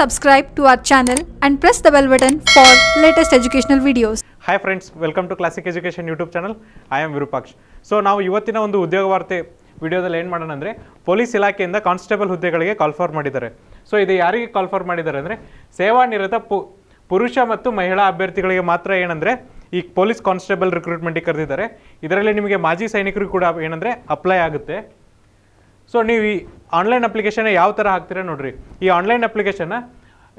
subscribe to our channel and press the bell button for latest educational videos. Hi friends welcome to classic education YouTube channel I am Virupaksh so ನಾವು ಇವತ್ತಿನ ಒಂದು ಉದ್ಯೋಗ ವಾರ್ತೆ ವಿಡಿಯೋದಲ್ಲಿ ಏನು ಮಾಡೋಣ ಅಂದರೆ ಪೊಲೀಸ್ ಇಲಾಖೆಯಿಂದ ಕಾನ್ಸ್ಟೇಬಲ್ ಹುದ್ದೆಗಳಿಗೆ ಕಾಲ್ ಫಾರ್ ಮಾಡಿದ್ದಾರೆ ಸೊ ಇದು ಯಾರಿಗೆ ಕಾಲ್ ಮಾಡಿದ್ದಾರೆ ಅಂದರೆ ಸೇವಾನಿರತ ಪು ಪುರುಷ ಮತ್ತು ಮಹಿಳಾ ಅಭ್ಯರ್ಥಿಗಳಿಗೆ ಮಾತ್ರ ಏನಂದರೆ ಈ ಪೊಲೀಸ್ ಕಾನ್ಸ್ಟೇಬಲ್ ರಿಕ್ರೂಟ್ಮೆಂಟಿಗೆ ಕರೆದಿದ್ದಾರೆ ಇದರಲ್ಲಿ ನಿಮಗೆ ಮಾಜಿ ಸೈನಿಕರು ಕೂಡ ಏನಂದರೆ ಅಪ್ಲೈ ಆಗುತ್ತೆ ಸೊ ನೀವು ಈ ಆನ್ಲೈನ್ ಅಪ್ಲಿಕೇಶನ್ ಯಾವ ಥರ ಹಾಕ್ತೀರಾ ನೋಡಿರಿ ಈ ಆನ್ಲೈನ್ ಅಪ್ಲಿಕೇಶನ್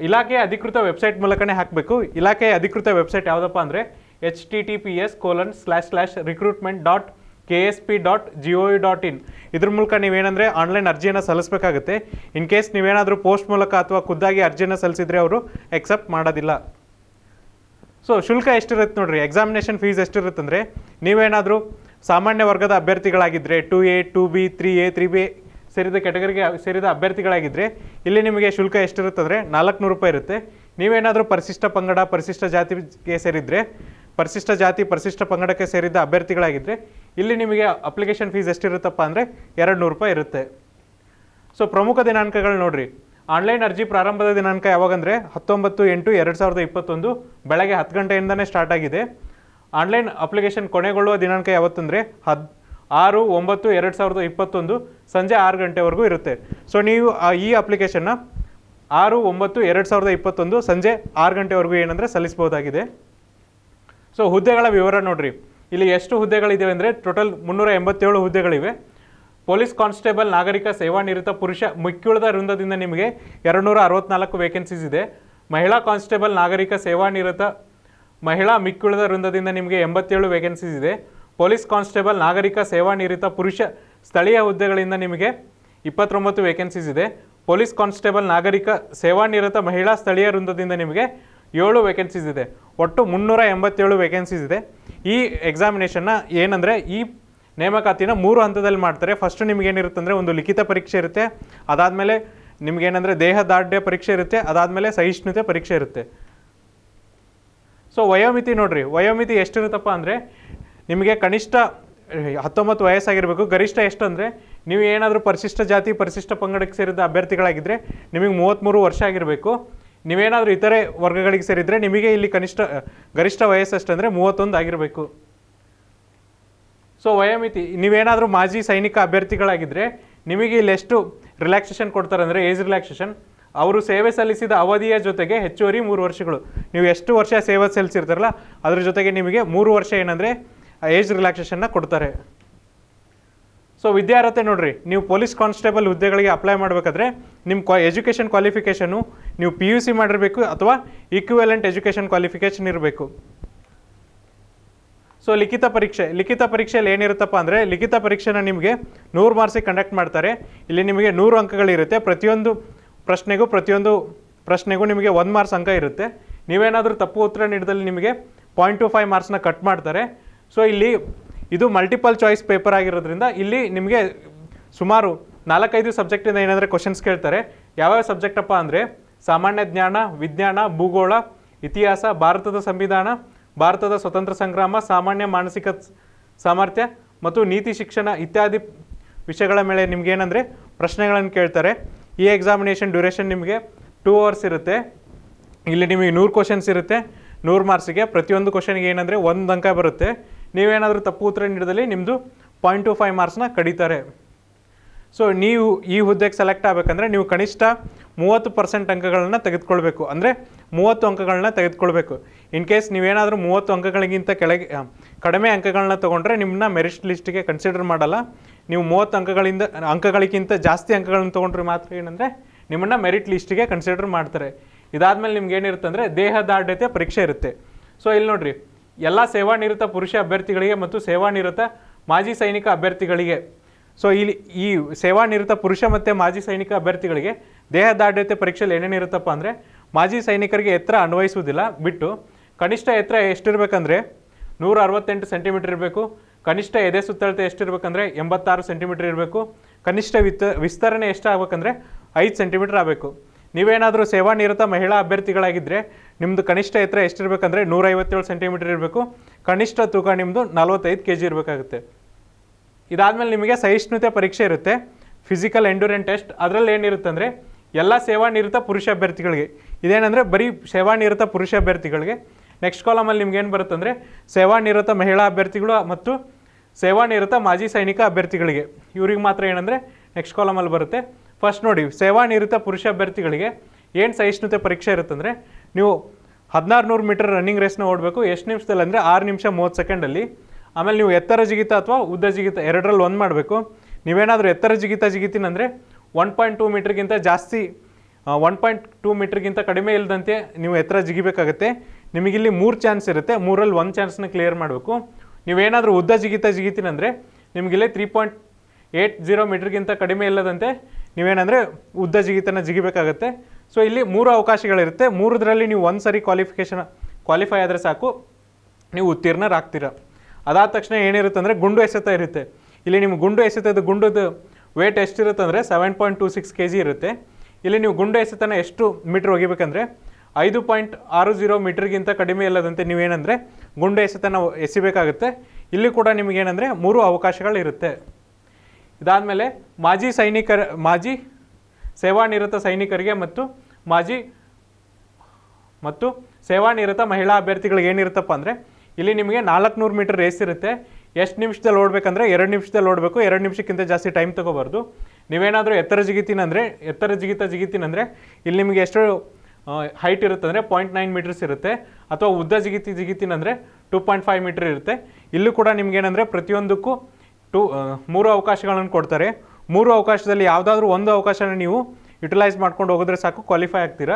ಇಲಾಖೆ ಅಧಿಕೃತ ವೆಬ್ಸೈಟ್ ಮೂಲಕನೇ ಹಾಕಬೇಕು ಇಲಾಖೆ ಅಧಿಕೃತ ವೆಬ್ಸೈಟ್ ಯಾವುದಪ್ಪ ಅಂದರೆ H T T P S colon slash slash recruitment dot K S P dot G O dot in ಇದ್ರ ಮೂಲಕ ನೀವೇನಂದರೆ ಆನ್ಲೈನ್ ಅರ್ಜಿಯನ್ನು ಸಲ್ಲಿಸಬೇಕಾಗುತ್ತೆ ಇನ್ ಕೇಸ್ ನೀವೇನಾದರೂ ಪೋಸ್ಟ್ ಮೂಲಕ ಅಥವಾ ಖುದ್ದಾಗಿ ಅರ್ಜಿಯನ್ನು ಸಲ್ಲಿಸಿದರೆ ಅವರು ಎಕ್ಸೆಪ್ಟ್ ಮಾಡೋದಿಲ್ಲ ಸೊ ಶುಲ್ಕ ಎಷ್ಟಿರುತ್ತೆ ನೋಡಿರಿ ಎಕ್ಸಾಮಿನೇಷನ್ ಫೀಸ್ ಅಂದರೆ ನೀವೇನಾದರೂ ಸಾಮಾನ್ಯ ವರ್ಗದ ಅಭ್ಯರ್ಥಿಗಳಾಗಿದ್ದರೆ two A two B three A three B ಸೇರಿದ ಕೆಟಗರಿಗೆ ಸೇರಿದ ಅಭ್ಯರ್ಥಿಗಳಾಗಿದ್ದರೆ ಇಲ್ಲಿ ನಿಮಗೆ ಶುಲ್ಕ ಎಷ್ಟಿರುತ್ತೆ ಅಂದರೆ ನಾಲ್ಕುನೂರು ರೂಪಾಯಿ ಇರುತ್ತೆ ನೀವೇನಾದರೂ ಪರಿಶಿಷ್ಟ ಪಂಗಡ ಪರಿಶಿಷ್ಟ ಜಾತಿಗೆ ಸೇರಿದರೆ ಪರಿಶಿಷ್ಟ ಜಾತಿ ಪರಿಶಿಷ್ಟ ಪಂಗಡಕ್ಕೆ ಸೇರಿದ ಅಭ್ಯರ್ಥಿಗಳಾಗಿದ್ದರೆ ಇಲ್ಲಿ ನಿಮಗೆ ಅಪ್ಲಿಕೇಶನ್ ಫೀಸ್ ಎಷ್ಟಿರುತ್ತಪ್ಪ ಅಂದರೆ ಎರಡು ನೂರು ರೂಪಾಯಿ ಇರುತ್ತೆ ಸೊ ಪ್ರಮುಖ ದಿನಾಂಕಗಳು ನೋಡಿರಿ ಆನ್ಲೈನ್ ಅರ್ಜಿ ಪ್ರಾರಂಭದ ದಿನಾಂಕ ಯಾವಾಗಂದರೆ ಹತ್ತೊಂಬತ್ತು ಎಂಟು ಎರಡು ಸಾವಿರದ ಇಪ್ಪತ್ತೊಂದು ಬೆಳಗ್ಗೆ ಹತ್ತು ಗಂಟೆಯಿಂದನೇ ಸ್ಟಾರ್ಟ್ ಆಗಿದೆ ಆನ್ಲೈನ್ ಅಪ್ಲಿಕೇಶನ್ ಕೊನೆಗೊಳ್ಳುವ ದಿನಾಂಕ ಯಾವತ್ತಂದರೆ ಹದ್ ಆರು ಒಂಬತ್ತು ಎರಡು ಸಾವಿರದ ಇಪ್ಪತ್ತೊಂದು ಸಂಜೆ ಆರು ಗಂಟೆವರೆಗೂ ಇರುತ್ತೆ ಸೊ ನೀವು ಈ ಅಪ್ಲಿಕೇಶನ್ನ ಆರು ಒಂಬತ್ತು ಎರಡು ಸಾವಿರದ ಇಪ್ಪತ್ತೊಂದು ಸಂಜೆ ಆರು ಗಂಟೆವರೆಗೂ ಏನಂದರೆ ಸಲ್ಲಿಸ್ಬೋದಾಗಿದೆ ಸೊ ಹುದ್ದೆಗಳ ವಿವರ ನೋಡಿರಿ ಇಲ್ಲಿ ಎಷ್ಟು ಹುದ್ದೆಗಳಿವೆ ಅಂದರೆ ಟೋಟಲ್ ಮುನ್ನೂರ ಎಂಬತ್ತೇಳು ಹುದ್ದೆಗಳಿವೆ ಪೊಲೀಸ್ ಕಾನ್ಸ್ಟೇಬಲ್ ನಾಗರಿಕ ಸೇವಾನಿರತ ಪುರುಷ ಮುಖ್ಯುಳದ ವೃಂದದಿಂದ ನಿಮಗೆ ಎರಡುನೂರ ಅರವತ್ನಾಲ್ಕು ವೇಕೆನ್ಸೀಸ್ ಇದೆ ಮಹಿಳಾ ಕಾನ್ಸ್ಟೇಬಲ್ ನಾಗರಿಕ ಸೇವಾನಿರತ ಮಹಿಳಾ ಮಿಕ್ಕುಳಿದ ವೃಂದದಿಂದ ನಿಮಗೆ ಎಂಬತ್ತೇಳು ವೇಕೆನ್ಸೀಸ್ ಇದೆ ಪೊಲೀಸ್ ಕಾನ್ಸ್ಟೇಬಲ್ ನಾಗರಿಕ ಸೇವಾ ಪುರುಷ ಸ್ಥಳೀಯ ಹುದ್ದೆಗಳಿಂದ ನಿಮಗೆ ಇಪ್ಪತ್ತೊಂಬತ್ತು ವೇಕೆನ್ಸೀಸ್ ಇದೆ ಪೊಲೀಸ್ ಕಾನ್ಸ್ಟೇಬಲ್ ನಾಗರಿಕ ಸೇವಾನಿರತ ಮಹಿಳಾ ಸ್ಥಳೀಯ ವೃಂದದಿಂದ ನಿಮಗೆ ಏಳು ವೇಕೆನ್ಸೀಸ್ ಇದೆ ಒಟ್ಟು ಮುನ್ನೂರ ಎಂಬತ್ತೇಳು ವೇಕೆನ್ಸೀಸ್ ಇದೆ ಈ ಎಕ್ಸಾಮಿನೇಷನ್ನ ಏನಂದರೆ ಈ ನೇಮಕಾತಿನ ಮೂರು ಹಂತದಲ್ಲಿ ಮಾಡ್ತಾರೆ ಫಸ್ಟ್ ನಿಮಗೇನಿರುತ್ತೆ ಅಂದರೆ ಒಂದು ಲಿಖಿತ ಪರೀಕ್ಷೆ ಇರುತ್ತೆ ಅದಾದಮೇಲೆ ನಿಮಗೇನೆಂದರೆ ದೇಹ ದಾಢ್ಯ ಪರೀಕ್ಷೆ ಇರುತ್ತೆ ಅದಾದಮೇಲೆ ಸಹಿಷ್ಣುತೆ ಪರೀಕ್ಷೆ ಇರುತ್ತೆ ಸೊ ವಯೋಮಿತಿ ನೋಡಿರಿ ವಯೋಮಿತಿ ಎಷ್ಟಿರುತ್ತಪ್ಪ ಅಂದರೆ ನಿಮಗೆ ಕನಿಷ್ಠ ಹತ್ತೊಂಬತ್ತು ವಯಸ್ಸಾಗಿರಬೇಕು ಗರಿಷ್ಠ ಎಷ್ಟು ಅಂದರೆ ನೀವು ಏನಾದರೂ ಪರಿಶಿಷ್ಟ ಜಾತಿ ಪರಿಶಿಷ್ಟ ಪಂಗಡಕ್ಕೆ ಸೇರಿದ ಅಭ್ಯರ್ಥಿಗಳಾಗಿದ್ದರೆ ನಿಮಗೆ ಮೂವತ್ತ್ಮೂರು ವರ್ಷ ಆಗಿರಬೇಕು ನೀವೇನಾದರೂ ಇತರೆ ವರ್ಗಗಳಿಗೆ ಸೇರಿದರೆ ನಿಮಗೆ ಇಲ್ಲಿ ಕನಿಷ್ಠ ಗರಿಷ್ಠ ವಯಸ್ಸೆಷ್ಟಂದರೆ ಮೂವತ್ತೊಂದು ಆಗಿರಬೇಕು ಸೊ ವಯೋಮಿತಿ ನೀವೇನಾದರೂ ಮಾಜಿ ಸೈನಿಕ ಅಭ್ಯರ್ಥಿಗಳಾಗಿದ್ದರೆ ನಿಮಗೆ ಇಲ್ಲಿ ಎಷ್ಟು ರಿಲ್ಯಾಕ್ಸೇಷನ್ ಕೊಡ್ತಾರೆ ಅಂದರೆ ಏಜ್ ರಿಲ್ಯಾಕ್ಸೇಷನ್ ಅವರು ಸೇವೆ ಸಲ್ಲಿಸಿದ ಅವಧಿಯ ಜೊತೆಗೆ ಹೆಚ್ಚುವರಿ ಮೂರು ವರ್ಷಗಳು ನೀವು ಎಷ್ಟು ವರ್ಷ ಸೇವೆ ಸಲ್ಲಿಸಿರ್ತಾರಲ್ಲ ಅದ್ರ ಜೊತೆಗೆ ನಿಮಗೆ ಮೂರು ವರ್ಷ ಏನಂದರೆ ಆ ಏಜ್ ರಿಲ್ಯಾಕ್ಸೇಷನ್ನ ಕೊಡ್ತಾರೆ ಸೊ ವಿದ್ಯಾರ್ಹತೆ ನೋಡಿರಿ ನೀವು ಪೊಲೀಸ್ ಕಾನ್ಸ್ಟೇಬಲ್ ಹುದ್ದೆಗಳಿಗೆ ಅಪ್ಲೈ ಮಾಡಬೇಕಾದ್ರೆ ನಿಮ್ಮ ಕ್ವಾ ಎಜುಕೇಷನ್ ಕ್ವಾಲಿಫಿಕೇಷನು ನೀವು ಪಿ ಯು ಸಿ ಮಾಡಿರಬೇಕು ಅಥವಾ ಈಕ್ವಲೆಂಟ್ ಎಜುಕೇಷನ್ ಕ್ವಾಲಿಫಿಕೇಷನ್ ಇರಬೇಕು ಸೊ ಲಿಖಿತ ಪರೀಕ್ಷೆ ಲಿಖಿತ ಪರೀಕ್ಷೆಯಲ್ಲಿ ಏನಿರುತ್ತಪ್ಪ ಅಂದರೆ ಲಿಖಿತ ಪರೀಕ್ಷೆನ ನಿಮಗೆ ನೂರು ಮಾರ್ಸಿಗೆ ಕಂಡಕ್ಟ್ ಮಾಡ್ತಾರೆ ಇಲ್ಲಿ ನಿಮಗೆ ನೂರು ಅಂಕಗಳಿರುತ್ತೆ ಪ್ರತಿಯೊಂದು ಪ್ರಶ್ನೆಗೂ ಪ್ರತಿಯೊಂದು ಪ್ರಶ್ನೆಗೂ ನಿಮಗೆ ಒಂದು ಮಾರ್ಕ್ಸ್ ಅಂಕ ಇರುತ್ತೆ ನೀವೇನಾದರೂ ತಪ್ಪು ಉತ್ತರ ನೀಡಿದಲ್ಲಿ ನಿಮಗೆ ಪಾಯಿಂಟ್ ಟು ಫೈವ್ ಮಾರ್ಕ್ಸ್ನ ಕಟ್ ಮಾಡ್ತಾರೆ ಸೊ ಇಲ್ಲಿ ಇದು ಮಲ್ಟಿಪಲ್ ಚಾಯ್ಸ್ ಪೇಪರ್ ಆಗಿರೋದ್ರಿಂದ ಇಲ್ಲಿ ನಿಮಗೆ ಸುಮಾರು ನಾಲ್ಕೈದು ಸಬ್ಜೆಕ್ಟಿಂದ ಏನಾದರೆ ಕ್ವಶನ್ಸ್ ಕೇಳ್ತಾರೆ ಯಾವ್ಯಾವ ಸಬ್ಜೆಕ್ಟಪ್ಪ ಅಂದರೆ ಸಾಮಾನ್ಯ ಜ್ಞಾನ ವಿಜ್ಞಾನ ಭೂಗೋಳ ಇತಿಹಾಸ ಭಾರತದ ಸಂವಿಧಾನ ಭಾರತದ ಸ್ವತಂತ್ರ ಸಂಗ್ರಾಮ ಸಾಮಾನ್ಯ ಮಾನಸಿಕ ಸಾಮರ್ಥ್ಯ ಮತ್ತು ನೀತಿ ಶಿಕ್ಷಣ ಇತ್ಯಾದಿ ವಿಷಯಗಳ ಮೇಲೆ ನಿಮಗೇನೆಂದರೆ ಪ್ರಶ್ನೆಗಳನ್ನು ಕೇಳ್ತಾರೆ ಈ ಎಕ್ಸಾಮಿನೇಷನ್ ಡ್ಯೂರೇಷನ್ ನಿಮಗೆ ಟೂ ಅವರ್ಸ್ ಇರುತ್ತೆ ಇಲ್ಲಿ ನಿಮಗೆ ನೂರು ಕ್ವಶನ್ಸ್ ಇರುತ್ತೆ ನೂರು ಮಾರ್ಕ್ಸಿಗೆ ಪ್ರತಿಯೊಂದು ಕ್ವಶನ್ಗೆ ಏನಂದರೆ ಒಂದು ಅಂಕ ಬರುತ್ತೆ ನೀವೇನಾದರೂ ತಪ್ಪು ಉತ್ತರ ನೀಡಿದಲ್ಲಿ ನಿಮ್ಮದು ಪಾಯಿಂಟ್ ಟು ಫೈವ್ ಮಾರ್ಕ್ಸ್ನ ಕಡಿತಾರೆ ಸೊ ನೀವು ಈ ಹುದ್ದೆಗೆ ಸೆಲೆಕ್ಟ್ ಆಗಬೇಕಂದ್ರೆ ನೀವು ಕನಿಷ್ಠ ಮೂವತ್ತು ಪರ್ಸೆಂಟ್ ಅಂಕಗಳನ್ನ ತೆಗೆದುಕೊಳ್ಬೇಕು ಅಂದರೆ ಮೂವತ್ತು ಅಂಕಗಳನ್ನ ತೆಗೆದುಕೊಳ್ಬೇಕು ಇನ್ ಕೇಸ್ ನೀವೇನಾದರೂ ಮೂವತ್ತು ಅಂಕಗಳಿಗಿಂತ ಕೆಳಗೆ ಕಡಿಮೆ ಅಂಕಗಳನ್ನ ತೊಗೊಂಡ್ರೆ ನಿಮ್ಮನ್ನ ಮೆರಿಟ್ ಲಿಸ್ಟಿಗೆ ಕನ್ಸಿಡರ್ ಮಾಡಲ್ಲ ನೀವು ಮೂವತ್ತು ಅಂಕಗಳಿಂದ ಅಂಕಗಳಿಗಿಂತ ಜಾಸ್ತಿ ಅಂಕಗಳನ್ನ ತೊಗೊಂಡ್ರೆ ಮಾತ್ರ ಏನಂದರೆ ನಿಮ್ಮನ್ನ ಮೆರಿಟ್ ಲಿಸ್ಟಿಗೆ ಕನ್ಸಿಡರ್ ಮಾಡ್ತಾರೆ ಇದಾದಮೇಲೆ ನಿಮ್ಗೆ ಏನಿರುತ್ತೆ ಅಂದರೆ ದೇಹದಾಢ್ಯತೆ ಪರೀಕ್ಷೆ ಇರುತ್ತೆ ಸೊ ಇಲ್ಲಿ ನೋಡಿರಿ ಎಲ್ಲ ಸೇವಾನಿರತ ಪುರುಷ ಅಭ್ಯರ್ಥಿಗಳಿಗೆ ಮತ್ತು ಸೇವಾನಿರತ ಮಾಜಿ ಸೈನಿಕ ಅಭ್ಯರ್ಥಿಗಳಿಗೆ ಸೊ ಇಲ್ಲಿ ಈ ಸೇವಾನಿರತ ಪುರುಷ ಮತ್ತು ಮಾಜಿ ಸೈನಿಕ ಅಭ್ಯರ್ಥಿಗಳಿಗೆ ದೇಹದಾಢ್ಯತೆ ಪರೀಕ್ಷೆಯಲ್ಲಿ ಏನೇನಿರುತ್ತಪ್ಪ ಅಂದರೆ ಮಾಜಿ ಸೈನಿಕರಿಗೆ ಎತ್ತರ ಅನ್ವಯಿಸುವುದಿಲ್ಲ ಬಿಟ್ಟು ಕನಿಷ್ಠ ಎತ್ತರ ಎಷ್ಟಿರಬೇಕಂದ್ರೆ ನೂರ ಅರವತ್ತೆಂಟು ಸೆಂಟಿಮೀಟರ್ ಇರಬೇಕು ಕನಿಷ್ಠ ಎದೆ ಸುತ್ತಳತೆ ಎಷ್ಟಿರಬೇಕಂದ್ರೆ ಎಂಬತ್ತಾರು ಸೆಂಟಿಮೀಟರ್ ಇರಬೇಕು ಕನಿಷ್ಠ ವಿತ ವಿಸ್ತರಣೆ ಎಷ್ಟಾಗಬೇಕಂದ್ರೆ ಐದು ಸೆಂಟಿಮೀಟರ್ ಆಗಬೇಕು ನೀವೇನಾದರೂ ಸೇವಾನಿರತ ಮಹಿಳಾ ಅಭ್ಯರ್ಥಿಗಳಾಗಿದ್ದರೆ ನಿಮ್ಮದು ಕನಿಷ್ಠ ಎತ್ತರ ಎಷ್ಟಿರಬೇಕಂದ್ರೆ ಐವತ್ತೇಳು ಸೆಂಟಿಮೀಟರ್ ಇರಬೇಕು ಕನಿಷ್ಠ ತೂಕ ನಿಮ್ಮದು ನಲವತ್ತೈದು ಕೆ ಜಿ ಇರಬೇಕಾಗುತ್ತೆ ಇದಾದಮೇಲೆ ನಿಮಗೆ ಸಹಿಷ್ಣುತೆ ಪರೀಕ್ಷೆ ಇರುತ್ತೆ ಫಿಸಿಕಲ್ ಎಂಡೂರೆನ್ ಟೆಸ್ಟ್ ಅದರಲ್ಲಿ ಏನಿರುತ್ತೆ ಅಂದರೆ ಎಲ್ಲ ಸೇವಾನಿರತ ಪುರುಷ ಅಭ್ಯರ್ಥಿಗಳಿಗೆ ಇದೇನಂದರೆ ಬರೀ ಸೇವಾನಿರತ ಪುರುಷ ಅಭ್ಯರ್ಥಿಗಳಿಗೆ ನೆಕ್ಸ್ಟ್ ಕಾಲಮಲ್ಲಿ ನಿಮ್ಗೆ ಏನು ಬರುತ್ತಂದರೆ ಸೇವಾನಿರತ ಮಹಿಳಾ ಅಭ್ಯರ್ಥಿಗಳು ಮತ್ತು ಸೇವಾನಿರತ ಮಾಜಿ ಸೈನಿಕ ಅಭ್ಯರ್ಥಿಗಳಿಗೆ ಇವ್ರಿಗೆ ಮಾತ್ರ ಏನಂದರೆ ನೆಕ್ಸ್ಟ್ ಕಾಲಮಲ್ಲಿ ಬರುತ್ತೆ ಫಸ್ಟ್ ನೋಡಿ ಸೇವಾನಿವೃತ್ತ ಪುರುಷ ಅಭ್ಯರ್ಥಿಗಳಿಗೆ ಏನು ಸಹಿಷ್ಣುತೆ ಪರೀಕ್ಷೆ ಇರುತ್ತಂದರೆ ನೀವು ಹದಿನಾರು ನೂರು ಮೀಟರ್ ರನ್ನಿಂಗ್ ರೇಸ್ನ ಓಡಬೇಕು ಎಷ್ಟು ನಿಮಿಷದಲ್ಲಿ ಅಂದರೆ ಆರು ನಿಮಿಷ ಮೂವತ್ತು ಸೆಕೆಂಡಲ್ಲಿ ಆಮೇಲೆ ನೀವು ಎತ್ತರ ಜಿಗಿತ ಅಥವಾ ಉದ್ದ ಜಿಗಿತ ಎರಡರಲ್ಲಿ ಒಂದು ಮಾಡಬೇಕು ನೀವೇನಾದರೂ ಎತ್ತರ ಜಿಗಿತ ಜಿಗಿತೀನಂದರೆ ಒನ್ ಪಾಯಿಂಟ್ ಟೂ ಮೀಟ್ರಿಗಿಂತ ಜಾಸ್ತಿ ಒನ್ ಪಾಯಿಂಟ್ ಟೂ ಮೀಟ್ರಿಗಿಂತ ಕಡಿಮೆ ಇಲ್ಲದಂತೆ ನೀವು ಎತ್ತರ ಜಿಗಿಬೇಕಾಗುತ್ತೆ ನಿಮಗಿಲ್ಲಿ ಮೂರು ಚಾನ್ಸ್ ಇರುತ್ತೆ ಮೂರಲ್ಲಿ ಒಂದು ಚಾನ್ಸ್ನ ಕ್ಲಿಯರ್ ಮಾಡಬೇಕು ನೀವೇನಾದರೂ ಉದ್ದ ಜಿಗಿತ ಜಿಗಿತೀನಂದರೆ ನಿಮಗಿಲ್ಲೇ ತ್ರೀ ಪಾಯಿಂಟ್ ಏಯ್ಟ್ ಜೀರೋ ಮೀಟ್ರಿಗಿಂತ ಕಡಿಮೆ ಇಲ್ಲದಂತೆ ನೀವೇನಂದರೆ ಉದ್ದ ಜಿಗಿತನ ಜಿಗಿಬೇಕಾಗತ್ತೆ ಸೊ ಇಲ್ಲಿ ಮೂರು ಅವಕಾಶಗಳಿರುತ್ತೆ ಮೂರದ್ರಲ್ಲಿ ನೀವು ಒಂದು ಸರಿ ಕ್ವಾಲಿಫಿಕೇಷನ್ ಕ್ವಾಲಿಫೈ ಆದರೆ ಸಾಕು ನೀವು ಉತ್ತೀರ್ಣರಾಗ್ತೀರ ಅದಾದ ತಕ್ಷಣ ಏನಿರುತ್ತೆ ಅಂದರೆ ಗುಂಡು ಎಸೆತ ಇರುತ್ತೆ ಇಲ್ಲಿ ನಿಮ್ಮ ಗುಂಡು ಎಸೆತದ ಗುಂಡದ ವೇಟ್ ಎಷ್ಟಿರುತ್ತೆ ಅಂದರೆ seven point two six K G ಇರುತ್ತೆ ಇಲ್ಲಿ ನೀವು ಗುಂಡು ಎಸೆತನ ಎಷ್ಟು ಮೀಟ್ರ್ ಒಗಿಬೇಕಂದ್ರೆ ಐದು ಪಾಯಿಂಟ್ ಆರು ಜೀರೋ ಮೀಟ್ರಿಗಿಂತ ಕಡಿಮೆ ಇಲ್ಲದಂತೆ ನೀವೇನಂದರೆ ಗುಂಡು ಎಸೆತನ ಎಸಿಬೇಕಾಗುತ್ತೆ ಇಲ್ಲಿ ಕೂಡ ನಿಮಗೇನೆಂದರೆ ಮೂರು ಅವಕಾಶಗಳಿರುತ್ತೆ ಇದಾದಮೇಲೆ ಮಾಜಿ ಸೈನಿಕರ ಮಾಜಿ ಸೇವಾನಿರತ ಸೈನಿಕರಿಗೆ ಮತ್ತು ಮಾಜಿ ಮತ್ತು ಸೇವಾನಿರತ ಮಹಿಳಾ ಅಭ್ಯರ್ಥಿಗಳಿಗೆ ಏನಿರುತ್ತಪ್ಪ ಅಂದರೆ ಇಲ್ಲಿ ನಿಮಗೆ ನಾಲ್ಕುನೂರು ಮೀಟರ್ ರೇಸ್ ಇರುತ್ತೆ ಎಷ್ಟು ನಿಮಿಷದಲ್ಲಿ ಓಡಬೇಕಂದ್ರೆ ಎರಡು ನಿಮಿಷದಲ್ಲಿ ಓಡಬೇಕು ಎರಡು ನಿಮಿಷಕ್ಕಿಂತ ಜಾಸ್ತಿ ಟೈಮ್ ತೊಗೋಬಾರ್ದು ನೀವೇನಾದರೂ ಎತ್ತರ ಜಿಗಿತೀನಂದರೆ ಎತ್ತರ ಜಿಗಿತ ಜಿಗಿತೀನಂದರೆ ಇಲ್ಲಿ ನಿಮಗೆ ಎಷ್ಟು ಹೈಟ್ ಇರುತ್ತೆ ಅಂದರೆ ಪಾಯಿಂಟ್ ನೈನ್ ಮೀಟರ್ಸ್ ಇರುತ್ತೆ ಅಥವಾ ಉದ್ದ ಜಿಗಿತಿ ಜಿಗಿತೀನಂದರೆ ಟೂ ಪಾಯಿಂಟ್ ಫೈವ್ ಮೀಟರ್ ಇರುತ್ತೆ ಇಲ್ಲೂ ಕೂಡ ನಿಮಗೇನಂದರೆ ಪ್ರತಿಯೊಂದಕ್ಕೂ ಟೂ ಮೂರು ಅವಕಾಶಗಳನ್ನು ಕೊಡ್ತಾರೆ ಮೂರು ಅವಕಾಶದಲ್ಲಿ ಯಾವುದಾದ್ರೂ ಒಂದು ಅವಕಾಶನ ನೀವು ಯುಟಿಲೈಸ್ ಮಾಡ್ಕೊಂಡು ಹೋಗಿದ್ರೆ ಸಾಕು ಕ್ವಾಲಿಫೈ ಆಗ್ತೀರಾ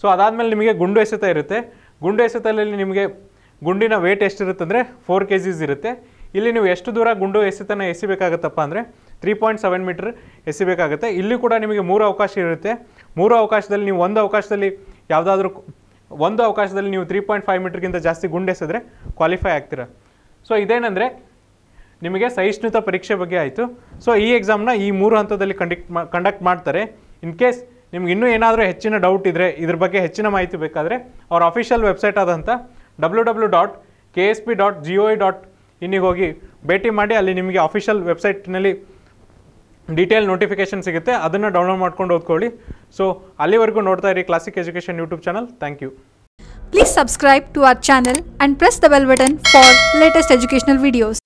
ಸೊ ಅದಾದಮೇಲೆ ನಿಮಗೆ ಗುಂಡು ಎಸೆತ ಇರುತ್ತೆ ಗುಂಡು ಎಸೆತಲಲ್ಲಿ ನಿಮಗೆ ಗುಂಡಿನ ವೆಯ್ಟ್ ಎಷ್ಟಿರುತ್ತೆ ಅಂದರೆ ಫೋರ್ ಕೆ ಜಿಸ್ ಇರುತ್ತೆ ಇಲ್ಲಿ ನೀವು ಎಷ್ಟು ದೂರ ಗುಂಡು ಎಸೆತನ ಎಸಿಬೇಕಾಗತ್ತಪ್ಪ ಅಂದರೆ ತ್ರೀ ಪಾಯಿಂಟ್ ಸೆವೆನ್ ಮೀಟ್ರ್ ಎಸಿಬೇಕಾಗುತ್ತೆ ಇಲ್ಲಿ ಕೂಡ ನಿಮಗೆ ಮೂರು ಅವಕಾಶ ಇರುತ್ತೆ ಮೂರು ಅವಕಾಶದಲ್ಲಿ ನೀವು ಒಂದು ಅವಕಾಶದಲ್ಲಿ ಯಾವುದಾದ್ರೂ ಒಂದು ಅವಕಾಶದಲ್ಲಿ ನೀವು ತ್ರೀ ಪಾಯಿಂಟ್ ಫೈವ್ ಮೀಟ್ರ್ಗಿಂತ ಜಾಸ್ತಿ ಗುಂಡು ಎಸೆದ್ರೆ ಕ್ವಾಲಿಫೈ ಆಗ್ತೀರಾ ಸೊ ಇದೇನೆಂದರೆ ನಿಮಗೆ ಸಹಿಷ್ಣುತ ಪರೀಕ್ಷೆ ಬಗ್ಗೆ ಆಯಿತು ಸೊ ಈ ಎಕ್ಸಾಮ್ನ ಈ ಮೂರು ಹಂತದಲ್ಲಿ ಕಂಡಕ್ಟ್ ಮಾ ಕಂಡಕ್ಟ್ ಮಾಡ್ತಾರೆ ಇನ್ ಕೇಸ್ ನಿಮ್ಗೆ ಇನ್ನೂ ಏನಾದರೂ ಹೆಚ್ಚಿನ ಡೌಟ್ ಇದ್ದರೆ ಇದ್ರ ಬಗ್ಗೆ ಹೆಚ್ಚಿನ ಮಾಹಿತಿ ಬೇಕಾದರೆ ಅವ್ರ ಅಫಿಷಿಯಲ್ ವೆಬ್ಸೈಟ್ ಆದಂಥ W W dot K S P dot G O I dot ಇನ್ನಿಗೆ ಹೋಗಿ ಭೇಟಿ ಮಾಡಿ ಅಲ್ಲಿ ನಿಮಗೆ ಅಫಿಷಿಯಲ್ ವೆಬ್ಸೈಟ್ನಲ್ಲಿ ಡೀಟೇಲ್ ನೋಟಿಫಿಕೇಷನ್ ಸಿಗುತ್ತೆ ಅದನ್ನು ಡೌನ್ಲೋಡ್ ಮಾಡ್ಕೊಂಡು ಓದ್ಕೊಳ್ಳಿ ಸೊ ಅಲ್ಲಿವರೆಗೂ ನೋಡ್ತಾ ಇರಿ Classic education YouTube channel thank you Please subscribe to our channel and press the bell button for latest educational videos.